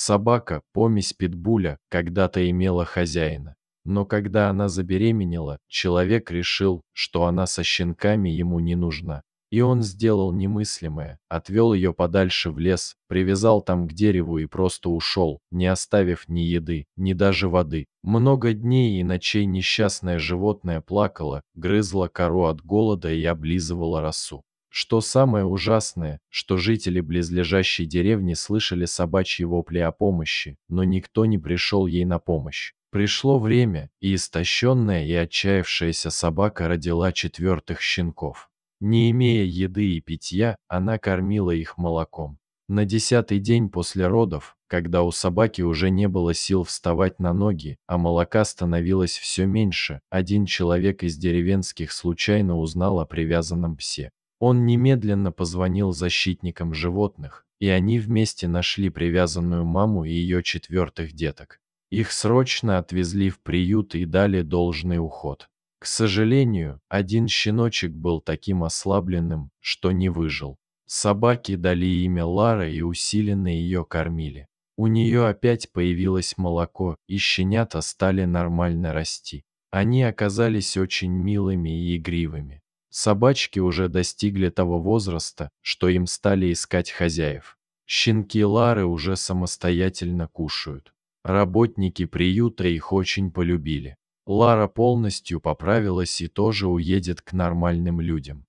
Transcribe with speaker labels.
Speaker 1: Собака, помесь питбуля, когда-то имела хозяина. Но когда она забеременела, человек решил, что она со щенками ему не нужна. И он сделал немыслимое, отвел ее подальше в лес, привязал там к дереву и просто ушел, не оставив ни еды, ни даже воды. Много дней и ночей несчастное животное плакало, грызло кору от голода и облизывало росу. Что самое ужасное, что жители близлежащей деревни слышали собачьи вопли о помощи, но никто не пришел ей на помощь. Пришло время, и истощенная и отчаявшаяся собака родила четвертых щенков. Не имея еды и питья, она кормила их молоком. На десятый день после родов, когда у собаки уже не было сил вставать на ноги, а молока становилось все меньше, один человек из деревенских случайно узнал о привязанном псе. Он немедленно позвонил защитникам животных, и они вместе нашли привязанную маму и ее четвертых деток. Их срочно отвезли в приют и дали должный уход. К сожалению, один щеночек был таким ослабленным, что не выжил. Собаки дали имя Лара и усиленно ее кормили. У нее опять появилось молоко, и щенята стали нормально расти. Они оказались очень милыми и игривыми. Собачки уже достигли того возраста, что им стали искать хозяев. Щенки Лары уже самостоятельно кушают. Работники приюта их очень полюбили. Лара полностью поправилась и тоже уедет к нормальным людям.